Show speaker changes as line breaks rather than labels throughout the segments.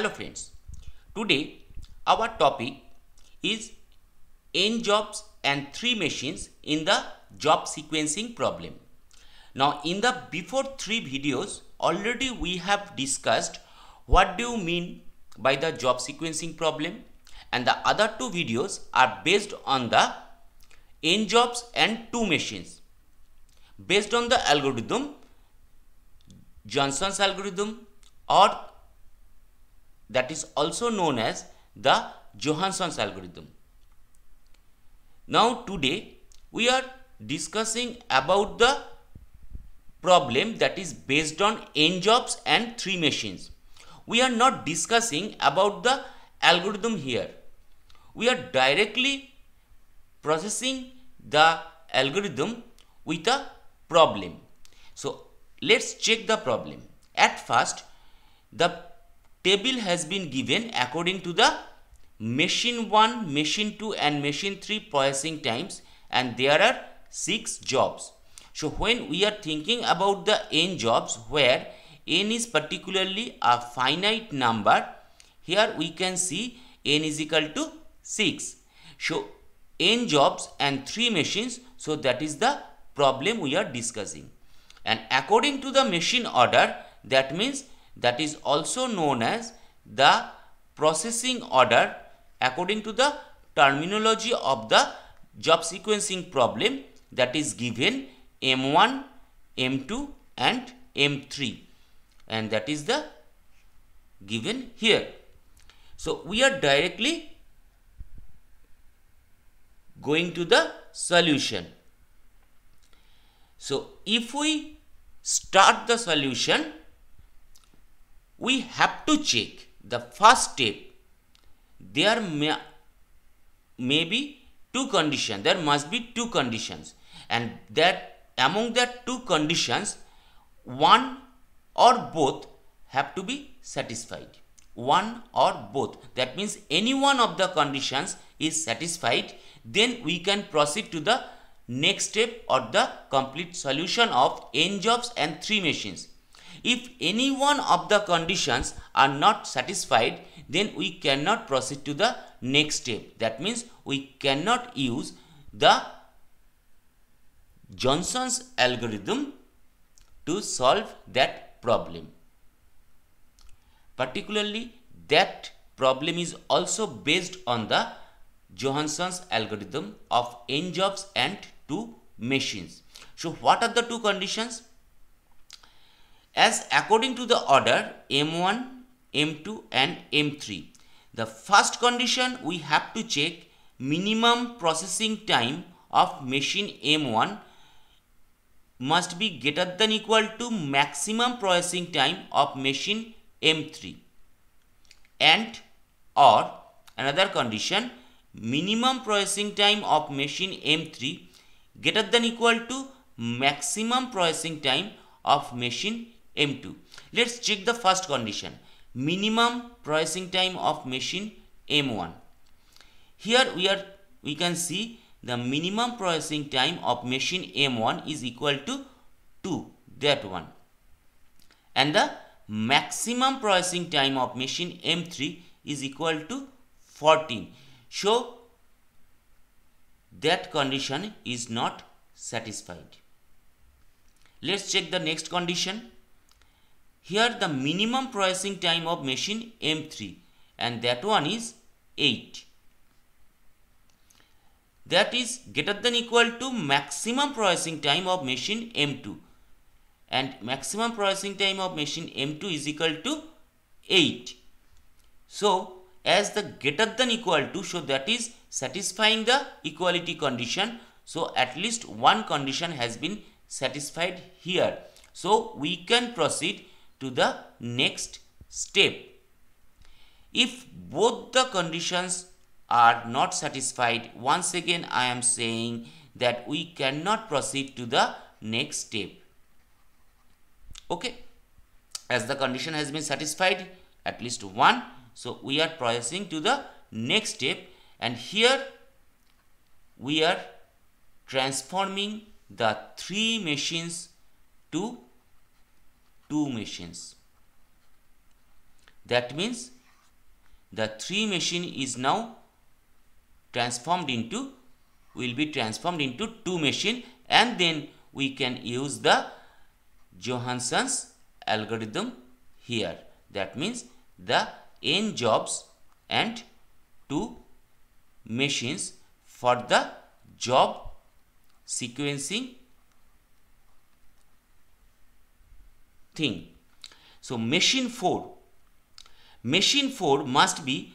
Hello friends, today our topic is n jobs and 3 machines in the job sequencing problem. Now in the before 3 videos already we have discussed what do you mean by the job sequencing problem and the other two videos are based on the n jobs and 2 machines. Based on the algorithm, Johnson's algorithm or that is also known as the Johansson's algorithm. Now today we are discussing about the problem that is based on n jobs and three machines. We are not discussing about the algorithm here. We are directly processing the algorithm with a problem. So let's check the problem. At first, the table has been given according to the machine 1, machine 2 and machine 3 processing times and there are 6 jobs. So when we are thinking about the n jobs where n is particularly a finite number, here we can see n is equal to 6. So n jobs and 3 machines, so that is the problem we are discussing. And according to the machine order, that means that is also known as the processing order according to the terminology of the job sequencing problem that is given M1, M2 and M3 and that is the given here. So, we are directly going to the solution. So, if we start the solution, we have to check the first step there may, may be two conditions there must be two conditions and that among that two conditions one or both have to be satisfied one or both that means any one of the conditions is satisfied then we can proceed to the next step or the complete solution of n jobs and three machines if any one of the conditions are not satisfied, then we cannot proceed to the next step. That means we cannot use the Johnson's algorithm to solve that problem. Particularly that problem is also based on the Johansson's algorithm of n jobs and two machines. So what are the two conditions? as according to the order M1, M2 and M3. The first condition we have to check minimum processing time of machine M1 must be greater than equal to maximum processing time of machine M3 and or another condition minimum processing time of machine M3 greater than equal to maximum processing time of machine M2. Let's check the first condition. Minimum processing time of machine M1. Here we are we can see the minimum processing time of machine M1 is equal to 2 that one and the maximum processing time of machine M3 is equal to 14 so that condition is not satisfied let's check the next condition here the minimum processing time of machine M3 and that one is 8. That is greater than equal to maximum processing time of machine M2 and maximum processing time of machine M2 is equal to 8. So as the greater than equal to so that is satisfying the equality condition so at least one condition has been satisfied here. So we can proceed to the next step. If both the conditions are not satisfied, once again I am saying that we cannot proceed to the next step. Okay, as the condition has been satisfied, at least one, so we are proceeding to the next step and here we are transforming the three machines to two machines. That means the three machine is now transformed into will be transformed into two machine and then we can use the Johansson's algorithm here. That means the n jobs and two machines for the job sequencing thing. So machine 4, machine 4 must be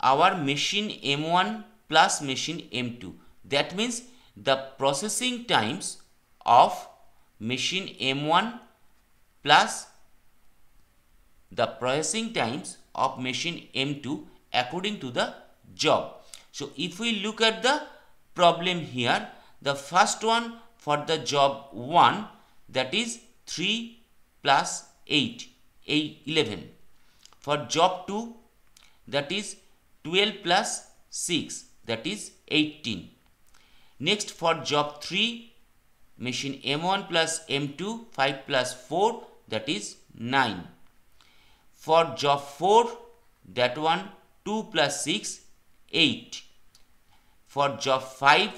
our machine M1 plus machine M2. That means the processing times of machine M1 plus the processing times of machine M2 according to the job. So if we look at the problem here, the first one for the job 1 that is 3 plus eight এই eleven for job two that is twelve plus six that is eighteen next for job three machine M one plus M two five plus four that is nine for job four that one two plus six eight for job 5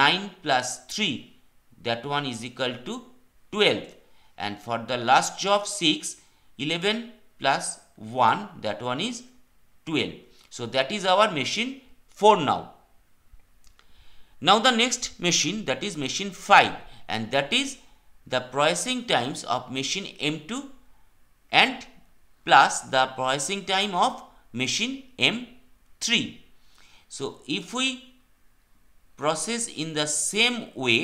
9 plus 3 that one is equal to 12 and for the last job 6 11 plus 1 that one is 12 so that is our machine 4 now now the next machine that is machine 5 and that is the processing times of machine m2 and plus the processing time of machine m3 so if we process in the same way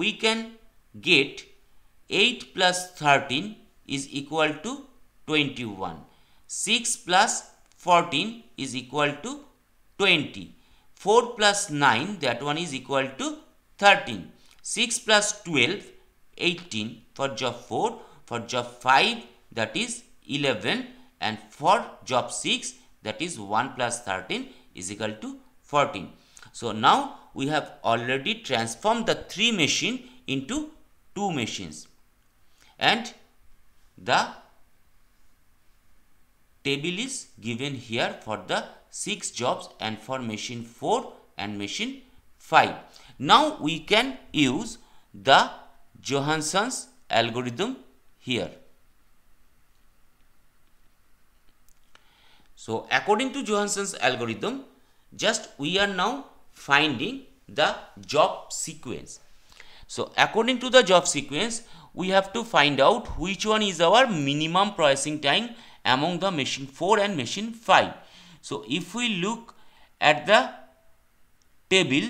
we can get 8 plus 13 is equal to 21. 6 plus 14 is equal to 20. 4 plus 9 that one is equal to 13. 6 plus 12 18 for job 4. For job 5 that is 11 and for job 6 that is 1 plus 13 is equal to 14. So now we have already transformed the 3 machine into 2 machines and the table is given here for the 6 jobs and for machine 4 and machine 5. Now we can use the Johansson's algorithm here. So according to Johansson's algorithm, just we are now finding the job sequence. So according to the job sequence, we have to find out which one is our minimum processing time among the machine 4 and machine 5. So if we look at the table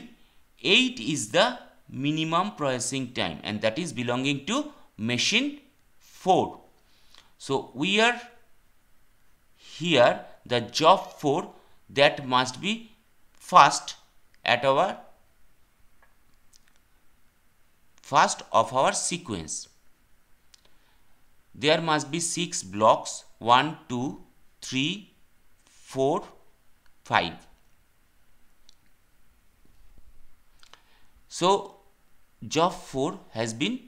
8 is the minimum processing time and that is belonging to machine 4. So we are here the job 4 that must be first at our first of our sequence there must be 6 blocks 1, 2, 3, 4, 5. So, job 4 has been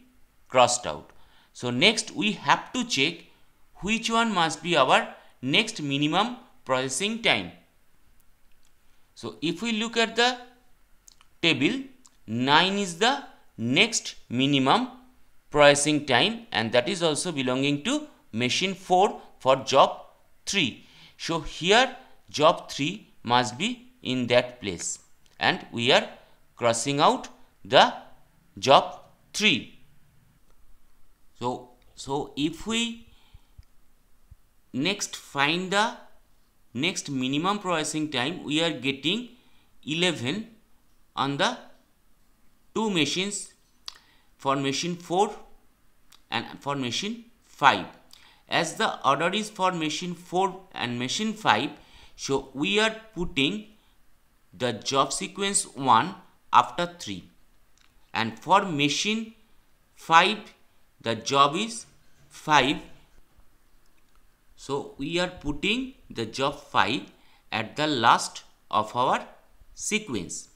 crossed out. So, next we have to check which one must be our next minimum processing time. So, if we look at the table, 9 is the next minimum processing time and that is also belonging to machine 4 for job 3. So here job 3 must be in that place and we are crossing out the job 3. So, so if we next find the next minimum processing time we are getting 11 on the two machines for machine 4 and for machine 5. As the order is for machine 4 and machine 5, so we are putting the job sequence 1 after 3. And for machine 5, the job is 5. So we are putting the job 5 at the last of our sequence.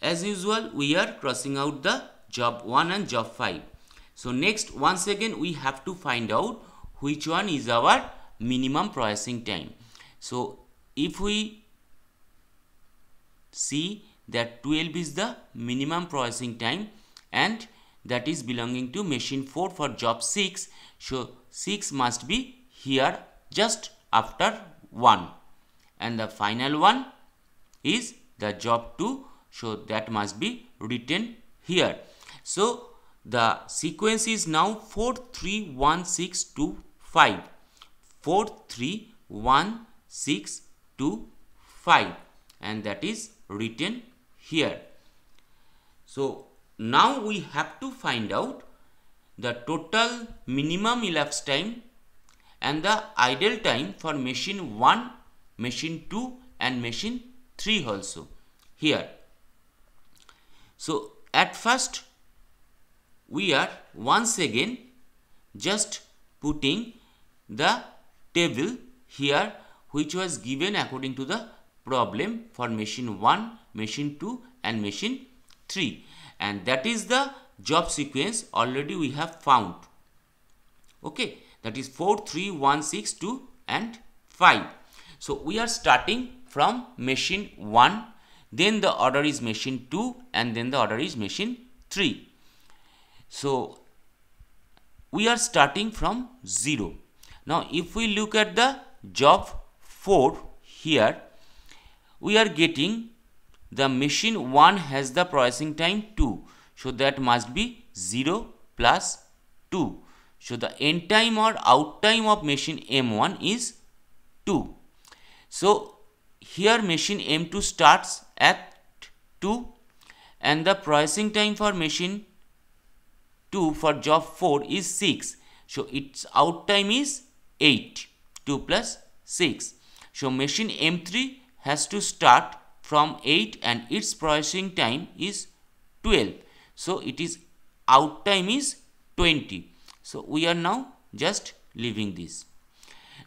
As usual, we are crossing out the job 1 and job 5. So next once again we have to find out which one is our minimum processing time. So if we see that 12 is the minimum processing time and that is belonging to machine 4 for job 6 so 6 must be here just after 1 and the final one is the job 2 so that must be written here so the sequence is now 4, 3, 1, 6, 2, 5. 4, 3, 1, 6, 2, 5. And that is written here. So now we have to find out the total minimum elapsed time and the idle time for machine 1, machine 2 and machine 3 also here. So at first we are once again just putting the table here which was given according to the problem for machine 1, machine 2 and machine 3 and that is the job sequence already we have found. Okay, that is 4, 3, 1, 6, 2 and 5. So we are starting from machine 1, then the order is machine 2 and then the order is machine 3. So we are starting from 0. Now if we look at the job 4 here, we are getting the machine 1 has the processing time 2. So that must be 0 plus 2. So the end time or out time of machine M1 is 2. So here machine M2 starts at 2 and the processing time for machine 2 for job 4 is 6. So its out time is 8. 2 plus 6. So machine M3 has to start from 8 and its processing time is 12. So it is out time is 20. So we are now just leaving this.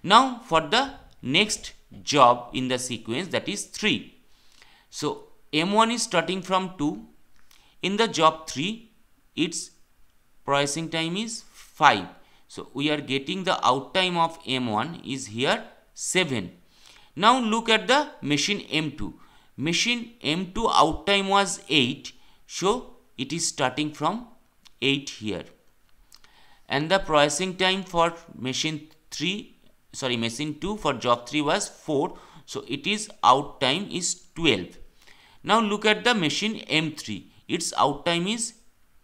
Now for the next job in the sequence that is 3. So M1 is starting from 2. In the job 3 its pricing time is 5 so we are getting the out time of m1 is here 7 now look at the machine m2 machine m2 out time was 8 so it is starting from 8 here and the pricing time for machine 3 sorry machine 2 for job 3 was 4 so it is out time is 12 now look at the machine m3 its out time is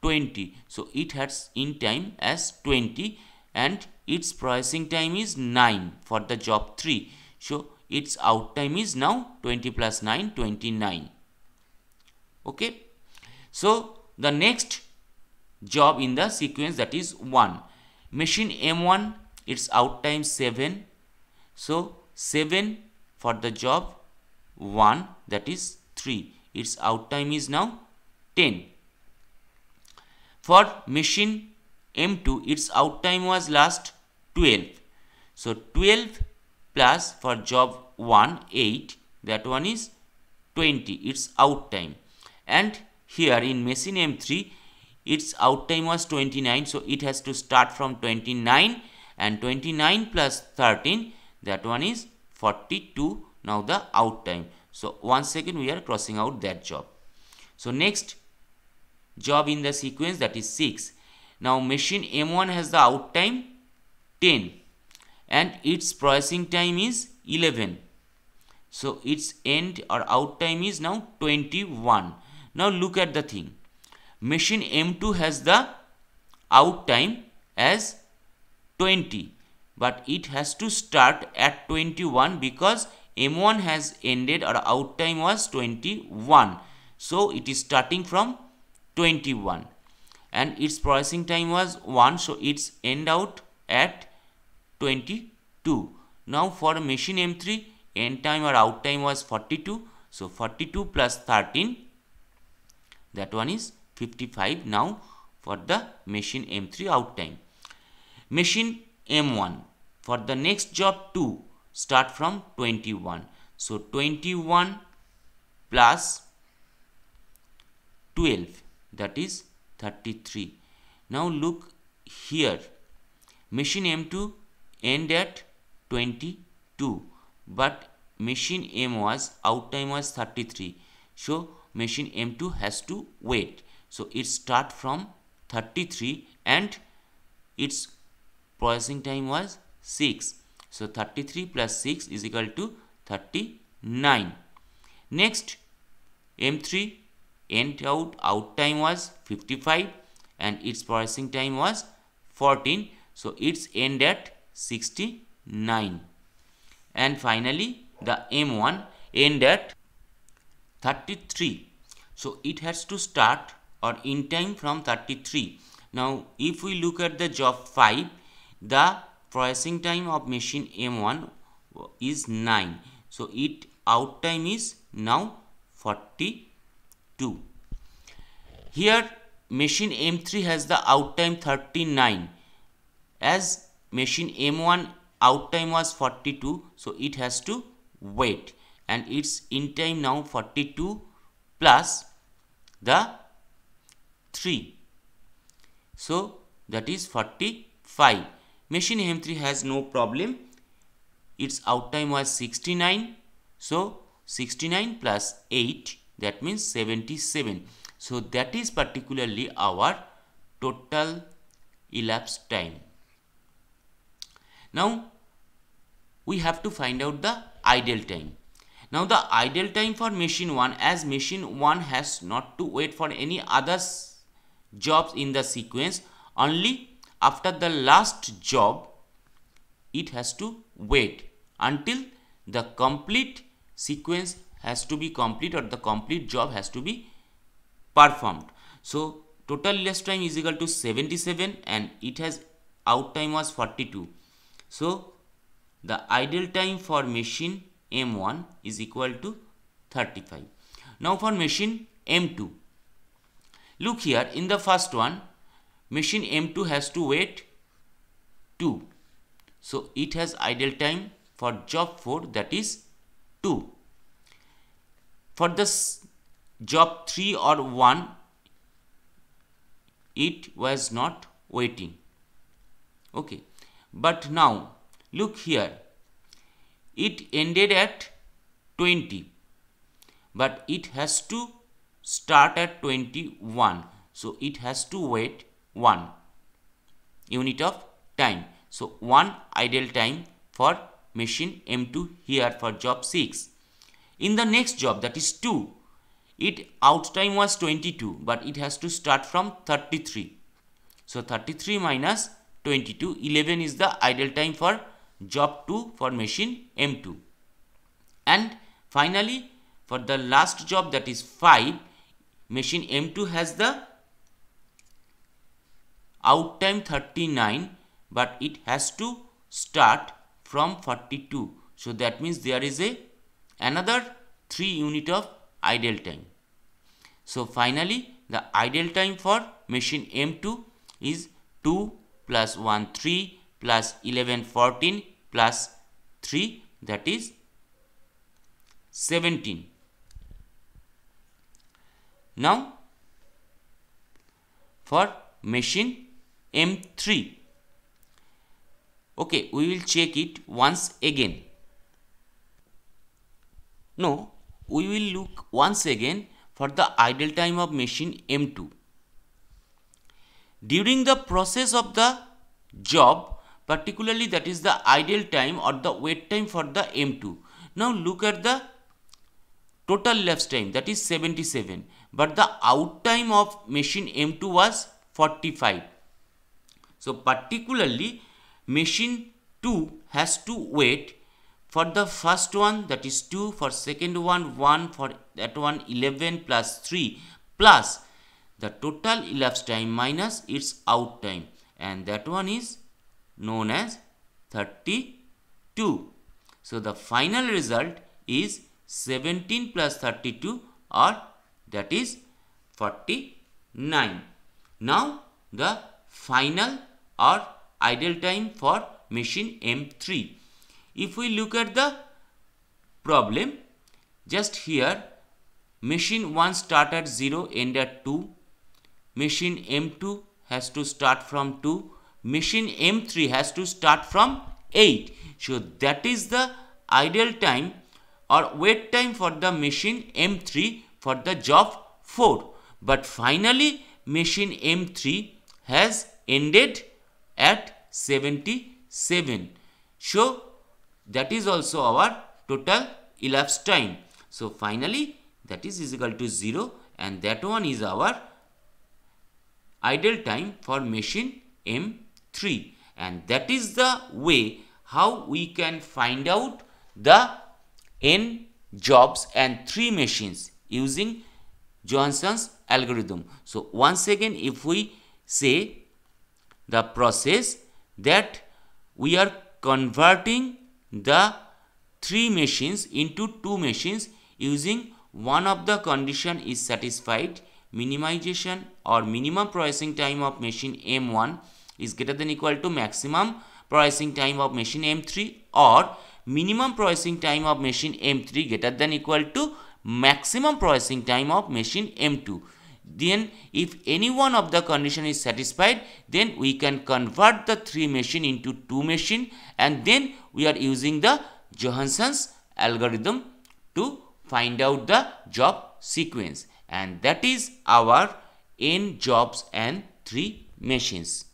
20 so it has in time as 20 and its processing time is 9 for the job 3 so its out time is now 20 plus 9 29 okay so the next job in the sequence that is 1 machine m1 its out time 7 so 7 for the job 1 that is 3 its out time is now 10 for machine M2, its out time was last 12. So 12 plus for job 1, 8, that one is 20, its out time. And here in machine M3, its out time was 29, so it has to start from 29 and 29 plus 13, that one is 42, now the out time. So once again we are crossing out that job. So next job in the sequence that is 6. Now machine M1 has the out time 10 and its processing time is 11. So its end or out time is now 21. Now look at the thing. Machine M2 has the out time as 20 but it has to start at 21 because M1 has ended or out time was 21. So it is starting from 21 and its processing time was 1 so it's end out at 22 now for machine m3 end time or out time was 42 so 42 plus 13 that one is 55 now for the machine m3 out time machine m1 for the next job 2 start from 21 so 21 plus 12 that is 33. Now look here machine M2 end at 22 but machine M was out time was 33 so machine M2 has to wait so it start from 33 and its processing time was 6 so 33 plus 6 is equal to 39 next M3 End out out time was 55 and its processing time was 14. So its end at 69. And finally the M1 end at 33. So it has to start or in time from 33. Now if we look at the job 5 the processing time of machine M1 is 9. So it out time is now 40 2. Here machine M3 has the out time 39 as machine M1 out time was 42 so it has to wait and its in time now 42 plus the 3 so that is 45 machine M3 has no problem its out time was 69 so 69 plus 8 that means 77 so that is particularly our total elapsed time now we have to find out the idle time now the idle time for machine 1 as machine 1 has not to wait for any other jobs in the sequence only after the last job it has to wait until the complete sequence has to be complete or the complete job has to be performed. So total less time is equal to 77 and it has out time was 42. So the idle time for machine M1 is equal to 35. Now for machine M2. Look here in the first one machine M2 has to wait 2. So it has idle time for job 4 that is 2 for this job 3 or 1 it was not waiting okay but now look here it ended at 20 but it has to start at 21 so it has to wait 1 unit of time so 1 idle time for machine m2 here for job 6 in the next job that is 2 it out time was 22 but it has to start from 33 so 33 minus 22 11 is the idle time for job 2 for machine m2 and finally for the last job that is 5 machine m2 has the out time 39 but it has to start from 42 so that means there is a another 3 unit of idle time. So finally the idle time for machine M2 is 2 plus 1 3 plus 11 14 plus 3 that is 17. Now for machine M3 okay we will check it once again no, we will look once again for the idle time of machine M2. During the process of the job, particularly that is the idle time or the wait time for the M2. Now look at the total lapse time that is 77 but the out time of machine M2 was 45. So particularly machine 2 has to wait for the first one that is 2 for second one 1 for that one 11 plus 3 plus the total elapsed time minus its out time and that one is known as 32 so the final result is 17 plus 32 or that is 49 now the final or idle time for machine m3 if we look at the problem, just here machine 1 start at 0 end at 2, machine M2 has to start from 2, machine M3 has to start from 8. So that is the ideal time or wait time for the machine M3 for the job 4. But finally machine M3 has ended at 77. So that is also our total elapsed time. So finally that is, is equal to 0 and that one is our idle time for machine M3 and that is the way how we can find out the n jobs and 3 machines using Johnson's algorithm. So once again if we say the process that we are converting the three machines into two machines using one of the condition is satisfied minimization or minimum processing time of machine M1 is greater than equal to maximum processing time of machine M3 or minimum processing time of machine M3 greater than equal to maximum processing time of machine M2 then if any one of the condition is satisfied then we can convert the three machine into two machine and then we are using the Johansson's algorithm to find out the job sequence and that is our n jobs and three machines.